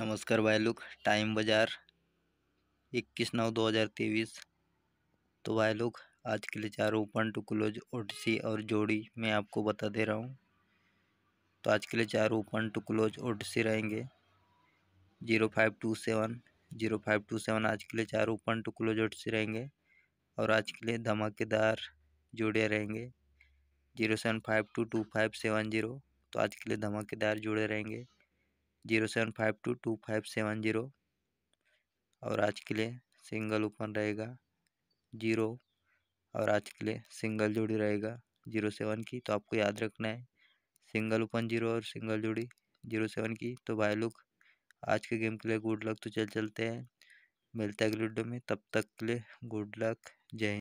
नमस्कार भाई लोग टाइम बाज़ार इक्कीस नौ दो हज़ार तेईस तो भाई लोग आज के लिए चार ओपन टू क्लोज ओटीसी और जोड़ी मैं आपको बता दे रहा हूँ तो आज के लिए चार ओपन टू क्लोज ओटीसी रहेंगे zero five two seven zero five two seven आज के लिए चार ओपन टू क्लोज ओटीसी रहेंगे और आज के लिए धमाकेदार जोड़े रहेंगे zero seven five two two five seven zero तो आज के लिए धमाकेदार जोड़े रहेंगे zero seven five two two five seven zero और आज के लिए सिंगल ओपन रहेगा जीरो और आज के लिए सिंगल जोड़ी रहेगा जीरो सेवन की तो आपको याद रखना है सिंगल ओपन जीरो और सिंगल जोड़ी जीरो सेवन की तो भाई लोग आज के गेम के लिए गुड लक तो चल चलते हैं मिलते है अगले वीडियो में तब तक के लिए गुड लक जय